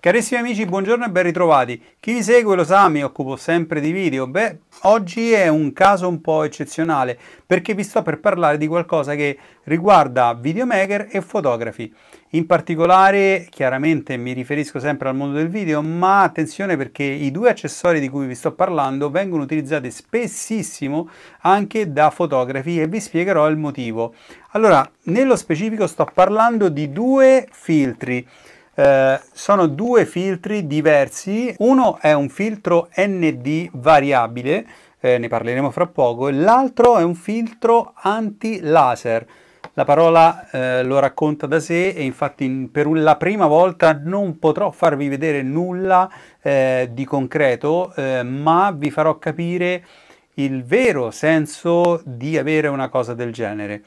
Carissimi amici, buongiorno e ben ritrovati. Chi vi segue lo sa, mi occupo sempre di video. Beh, oggi è un caso un po' eccezionale perché vi sto per parlare di qualcosa che riguarda videomaker e fotografi. In particolare, chiaramente mi riferisco sempre al mondo del video, ma attenzione perché i due accessori di cui vi sto parlando vengono utilizzati spessissimo anche da fotografi e vi spiegherò il motivo. Allora, nello specifico sto parlando di due filtri eh, sono due filtri diversi. Uno è un filtro ND variabile, eh, ne parleremo fra poco, l'altro è un filtro anti-laser. La parola eh, lo racconta da sé e infatti in, per la prima volta non potrò farvi vedere nulla eh, di concreto, eh, ma vi farò capire il vero senso di avere una cosa del genere.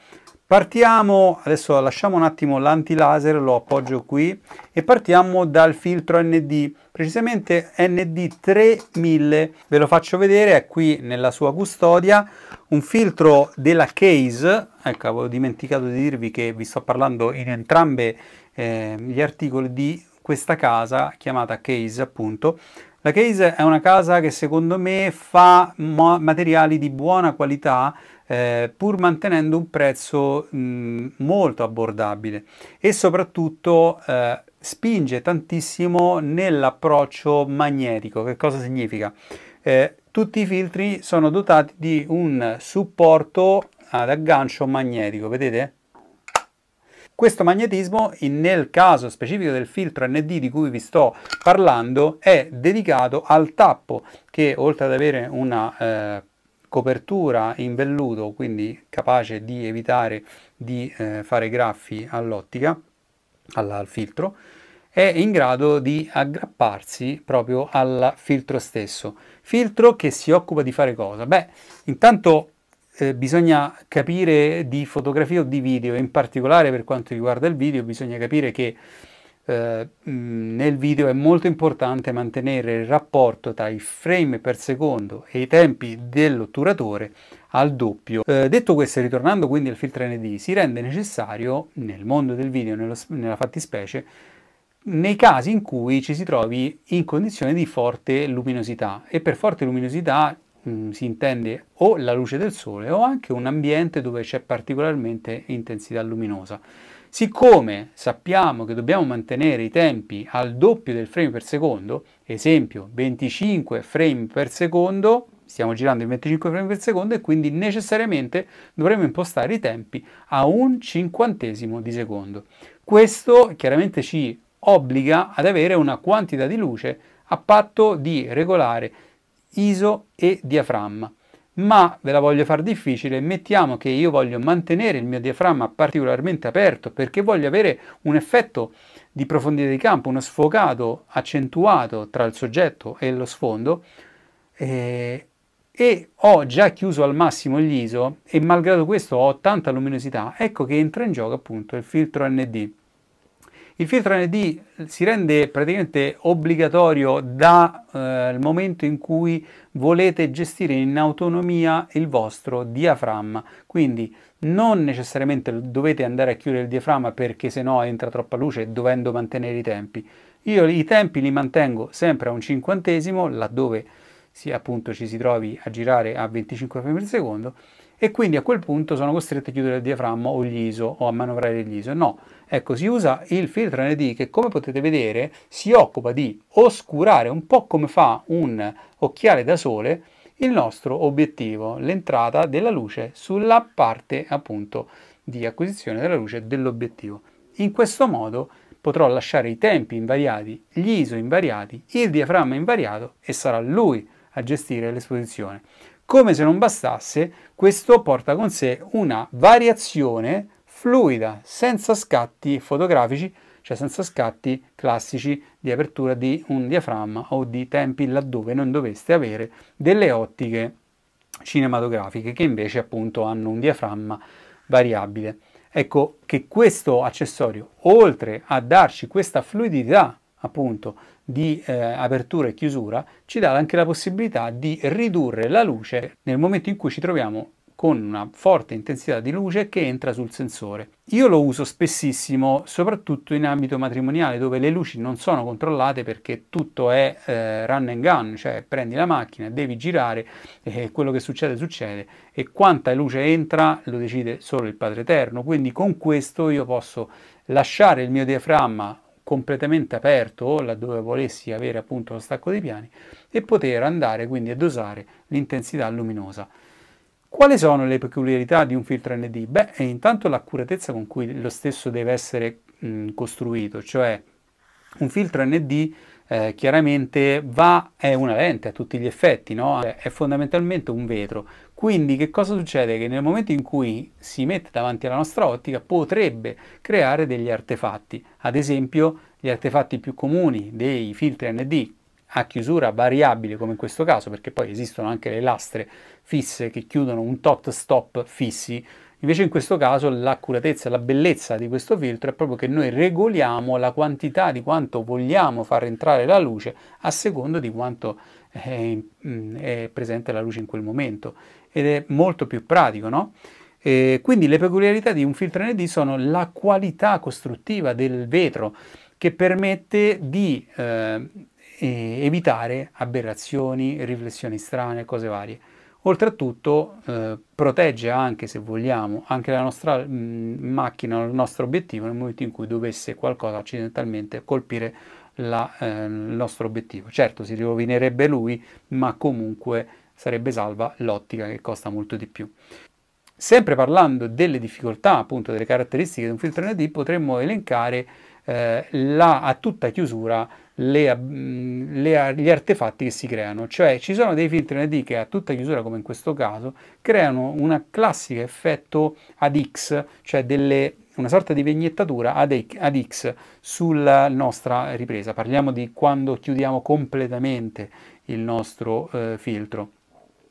Partiamo, adesso lasciamo un attimo l'antilaser, lo appoggio qui e partiamo dal filtro ND, precisamente ND3000, ve lo faccio vedere, è qui nella sua custodia, un filtro della Case, ecco avevo dimenticato di dirvi che vi sto parlando in entrambi eh, gli articoli di questa casa chiamata Case appunto, la Case è una casa che secondo me fa materiali di buona qualità eh, pur mantenendo un prezzo mh, molto abbordabile e soprattutto eh, spinge tantissimo nell'approccio magnetico. Che cosa significa? Eh, tutti i filtri sono dotati di un supporto ad aggancio magnetico, vedete? Questo magnetismo, nel caso specifico del filtro ND di cui vi sto parlando, è dedicato al tappo che oltre ad avere una eh, copertura in velluto, quindi capace di evitare di eh, fare graffi all'ottica, al filtro, è in grado di aggrapparsi proprio al filtro stesso. Filtro che si occupa di fare cosa? Beh, intanto eh, bisogna capire di fotografia o di video, in particolare per quanto riguarda il video, bisogna capire che eh, nel video è molto importante mantenere il rapporto tra i frame per secondo e i tempi dell'otturatore al doppio. Eh, detto questo, ritornando quindi al filtro ND, si rende necessario nel mondo del video, nello, nella fattispecie, nei casi in cui ci si trovi in condizioni di forte luminosità e per forte luminosità mh, mm, si intende o la luce del sole o anche un ambiente dove c'è particolarmente intensità luminosa. Siccome sappiamo che dobbiamo mantenere i tempi al doppio del frame per secondo, esempio 25 frame per secondo, stiamo girando in 25 frame per secondo e quindi necessariamente dovremo impostare i tempi a un cinquantesimo di secondo. Questo chiaramente ci obbliga ad avere una quantità di luce a patto di regolare ISO e diaframma. Ma ve la voglio far difficile, mettiamo che io voglio mantenere il mio diaframma particolarmente aperto perché voglio avere un effetto di profondità di campo, uno sfocato accentuato tra il soggetto e lo sfondo eh, e ho già chiuso al massimo gli ISO e malgrado questo ho tanta luminosità, ecco che entra in gioco appunto il filtro ND il filtro ND si rende praticamente obbligatorio dal eh, momento in cui volete gestire in autonomia il vostro diaframma, quindi non necessariamente dovete andare a chiudere il diaframma perché sennò entra troppa luce dovendo mantenere i tempi. Io i tempi li mantengo sempre a un cinquantesimo, laddove si, appunto ci si trovi a girare a 25 frame per secondo, e quindi a quel punto sono costretto a chiudere il diaframma o gli ISO o a manovrare gli ISO. No, ecco, si usa il filtro ND che come potete vedere si occupa di oscurare un po' come fa un occhiale da sole il nostro obiettivo, l'entrata della luce sulla parte appunto di acquisizione della luce dell'obiettivo. In questo modo potrò lasciare i tempi invariati, gli ISO invariati, il diaframma invariato e sarà lui a gestire l'esposizione. Come se non bastasse, questo porta con sé una variazione fluida, senza scatti fotografici, cioè senza scatti classici di apertura di un diaframma o di tempi laddove non doveste avere delle ottiche cinematografiche che invece appunto hanno un diaframma variabile. Ecco che questo accessorio, oltre a darci questa fluidità appunto di eh, apertura e chiusura ci dà anche la possibilità di ridurre la luce nel momento in cui ci troviamo con una forte intensità di luce che entra sul sensore. Io lo uso spessissimo, soprattutto in ambito matrimoniale, dove le luci non sono controllate perché tutto è eh, run and gun, cioè prendi la macchina, devi girare e eh, quello che succede succede e quanta luce entra lo decide solo il Padre Eterno, quindi con questo io posso lasciare il mio diaframma completamente aperto o laddove volessi avere appunto lo stacco dei piani e poter andare quindi a dosare l'intensità luminosa. Quali sono le peculiarità di un filtro ND? Beh, intanto l'accuratezza con cui lo stesso deve essere mh, costruito, cioè un filtro ND eh, chiaramente va, è una lente a tutti gli effetti, no? è fondamentalmente un vetro. Quindi che cosa succede? Che nel momento in cui si mette davanti alla nostra ottica potrebbe creare degli artefatti, ad esempio gli artefatti più comuni dei filtri ND a chiusura variabile come in questo caso, perché poi esistono anche le lastre fisse che chiudono un tot stop fissi, Invece in questo caso l'accuratezza, la bellezza di questo filtro è proprio che noi regoliamo la quantità di quanto vogliamo far entrare la luce a seconda di quanto è, mm, è presente la luce in quel momento ed è molto più pratico, no? E quindi le peculiarità di un filtro ND sono la qualità costruttiva del vetro che permette di eh, evitare aberrazioni, riflessioni strane, cose varie. Oltretutto eh, protegge anche, se vogliamo, anche la nostra mh, mm, macchina, il nostro obiettivo nel momento in cui dovesse qualcosa accidentalmente colpire la, eh, il nostro obiettivo. Certo si rovinerebbe lui, ma comunque sarebbe salva l'ottica che costa molto di più. Sempre parlando delle difficoltà, appunto delle caratteristiche di un filtro ND, potremmo elencare eh, la, a tutta chiusura le, le, gli artefatti che si creano. Cioè ci sono dei filtri ND che a tutta chiusura, come in questo caso, creano un classico effetto ad X, cioè delle, una sorta di vignettatura ad, X sulla nostra ripresa. Parliamo di quando chiudiamo completamente il nostro eh, filtro.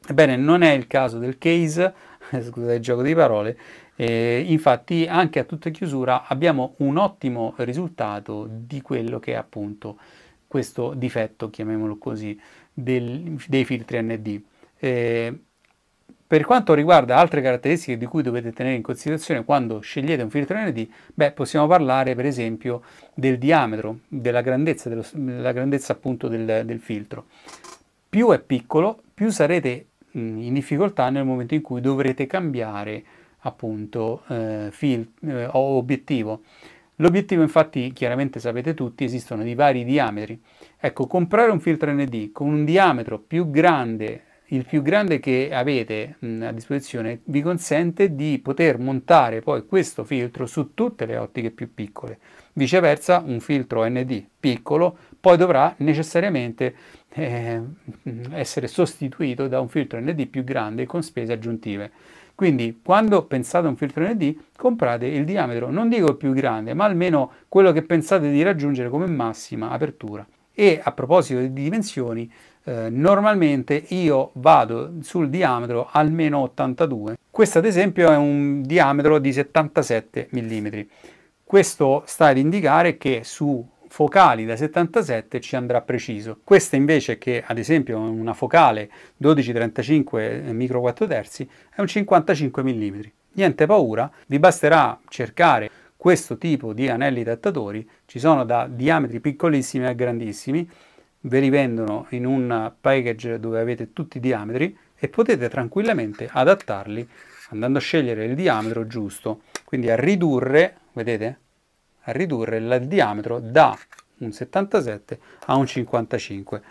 Ebbene, non è il caso del case, scusate il gioco di parole, eh, infatti anche a tutta chiusura abbiamo un ottimo risultato di quello che è appunto questo difetto, chiamiamolo così, del, dei filtri ND. Eh, per quanto riguarda altre caratteristiche di cui dovete tenere in considerazione quando scegliete un filtro ND, beh, possiamo parlare per esempio del diametro, della grandezza, dello, della grandezza appunto del, del, filtro. Più è piccolo, più sarete mh, in difficoltà nel momento in cui dovrete cambiare appunto eh, fil, eh, o obiettivo. L'obiettivo infatti, chiaramente sapete tutti, esistono di vari diametri. Ecco, comprare un filtro ND con un diametro più grande, il più grande che avete mh, mm, a disposizione, vi consente di poter montare poi questo filtro su tutte le ottiche più piccole. Viceversa, un filtro ND piccolo poi dovrà necessariamente eh, essere sostituito da un filtro ND più grande con spese aggiuntive. Quindi quando pensate a un filtro ND comprate il diametro, non dico il più grande, ma almeno quello che pensate di raggiungere come massima apertura. E a proposito di dimensioni, eh, normalmente io vado sul diametro almeno 82. Questo ad esempio è un diametro di 77 mm. Questo sta ad indicare che su focali da 77 ci andrà preciso. Questa invece che ad esempio una focale 12-35 micro 4 terzi è un 55 mm. Niente paura, vi basterà cercare questo tipo di anelli adattatori, ci sono da diametri piccolissimi a grandissimi, ve li vendono in un package dove avete tutti i diametri e potete tranquillamente adattarli andando a scegliere il diametro giusto, quindi a ridurre, vedete, a ridurre il diametro da un 77 a un 55.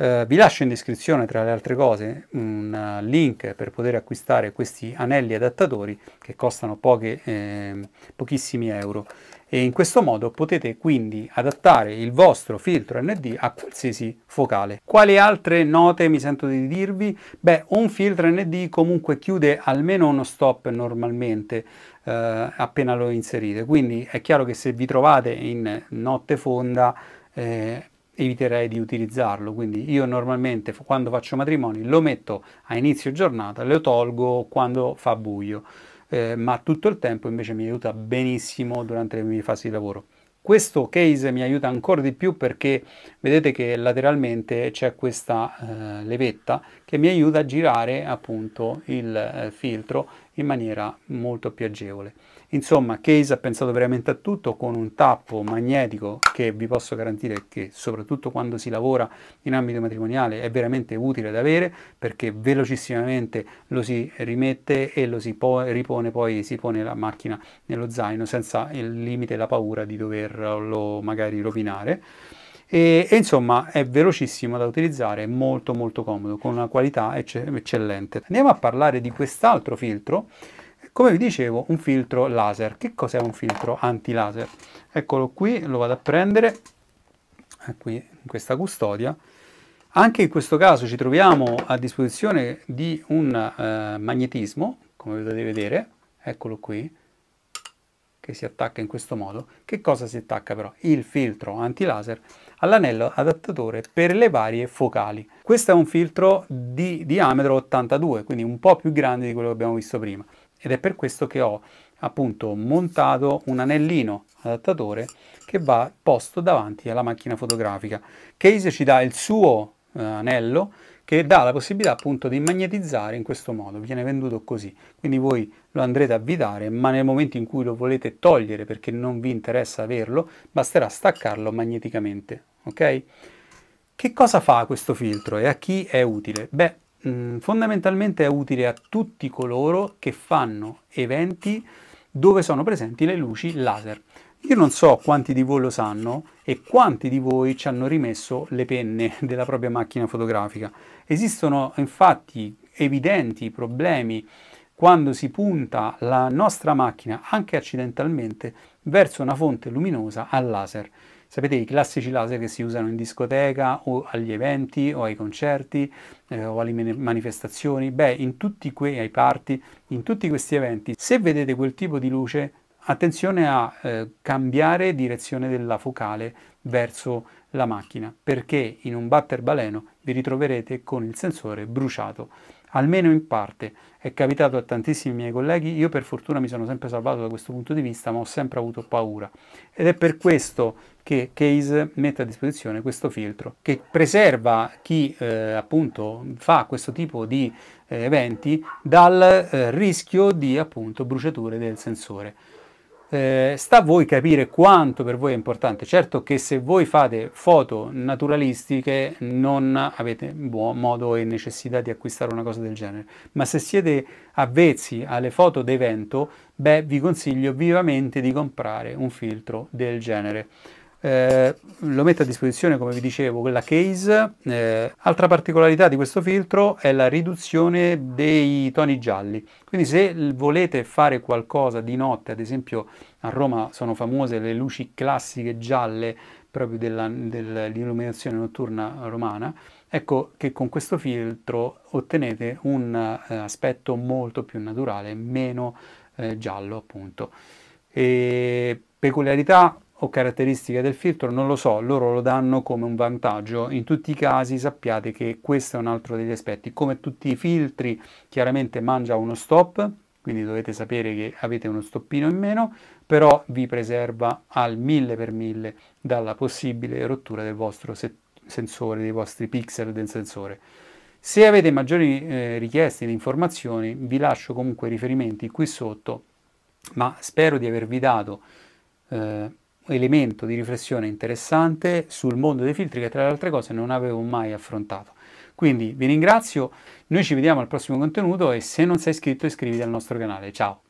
Eh, vi lascio in descrizione, tra le altre cose, un link per poter acquistare questi anelli adattatori che costano poche, eh, pochissimi euro e in questo modo potete quindi adattare il vostro filtro ND a qualsiasi focale. Quali altre note mi sento di dirvi? Beh, un filtro ND comunque chiude almeno uno stop normalmente eh, appena lo inserite, quindi è chiaro che se vi trovate in notte fonda eh, eviterei di utilizzarlo. Quindi io normalmente quando faccio matrimoni lo metto a inizio giornata, lo tolgo quando fa buio eh, ma tutto il tempo invece mi aiuta benissimo durante le mie fasi di lavoro. Questo case mi aiuta ancora di più perché vedete che lateralmente c'è questa eh, levetta che mi aiuta a girare appunto il eh, filtro in maniera molto più agevole. Insomma, Case ha pensato veramente a tutto con un tappo magnetico che vi posso garantire che soprattutto quando si lavora in ambito matrimoniale è veramente utile da avere perché velocissimamente lo si rimette e lo si po- ripone poi si pone la macchina nello zaino senza il limite e la paura di doverlo magari rovinare. E, e, insomma è velocissimo da utilizzare, molto molto comodo, con una qualità ecce- eccellente. Andiamo a parlare di quest'altro filtro come vi dicevo, un filtro laser. Che cos'è un filtro anti-laser? Eccolo qui, lo vado a prendere, qui in questa custodia. Anche in questo caso ci troviamo a disposizione di un eh, magnetismo, come potete vedere, eccolo qui, che si attacca in questo modo. Che cosa si attacca però? Il filtro anti-laser all'anello adattatore per le varie focali. Questo è un filtro di diametro 82, quindi un po' più grande di quello che abbiamo visto prima ed è per questo che ho appunto montato un anellino adattatore che va posto davanti alla macchina fotografica. Case ci dà il suo eh, anello che dà la possibilità appunto di magnetizzare in questo modo, viene venduto così, quindi voi lo andrete a vidare, ma nel momento in cui lo volete togliere perché non vi interessa averlo, basterà staccarlo magneticamente, ok? Che cosa fa questo filtro e a chi è utile? Beh, mh, mm, fondamentalmente è utile a tutti coloro che fanno eventi dove sono presenti le luci laser. Io non so quanti di voi lo sanno e quanti di voi ci hanno rimesso le penne della propria macchina fotografica. Esistono infatti evidenti problemi quando si punta la nostra macchina, anche accidentalmente, verso una fonte luminosa a laser. Sapete i classici laser che si usano in discoteca o agli eventi o ai concerti eh, o alle manifestazioni? Beh, in tutti quei ai party, in tutti questi eventi, se vedete quel tipo di luce, attenzione a eh, cambiare direzione della focale verso la macchina, perché in un batter baleno vi ritroverete con il sensore bruciato almeno in parte, è capitato a tantissimi miei colleghi, io per fortuna mi sono sempre salvato da questo punto di vista, ma ho sempre avuto paura. Ed è per questo che Case mette a disposizione questo filtro, che preserva chi eh, appunto fa questo tipo di eh, eventi dal eh, rischio di appunto bruciature del sensore. Eh, sta a voi capire quanto per voi è importante. Certo che se voi fate foto naturalistiche non avete modo e necessità di acquistare una cosa del genere, ma se siete avvezzi alle foto d'evento, beh, vi consiglio vivamente di comprare un filtro del genere. Eh, lo mette a disposizione, come vi dicevo, quella case. Eh, altra particolarità di questo filtro è la riduzione dei toni gialli. Quindi se volete fare qualcosa di notte, ad esempio a Roma sono famose le luci classiche gialle proprio dell'illuminazione notturna romana, ecco che con questo filtro ottenete un eh, aspetto molto più naturale, meno eh, giallo appunto. E peculiarità o caratteristiche del filtro, non lo so, loro lo danno come un vantaggio. In tutti i casi sappiate che questo è un altro degli aspetti. Come tutti i filtri, chiaramente mangia uno stop, quindi dovete sapere che avete uno stoppino in meno, però vi preserva al mille per mille dalla possibile rottura del vostro sensore, dei vostri pixel del sensore. Se avete maggiori eh, richieste di informazioni, vi lascio comunque riferimenti qui sotto, ma spero di avervi dato eh, elemento di riflessione interessante sul mondo dei filtri che tra le altre cose non avevo mai affrontato. Quindi vi ringrazio, noi ci vediamo al prossimo contenuto e se non sei iscritto iscriviti al nostro canale. Ciao!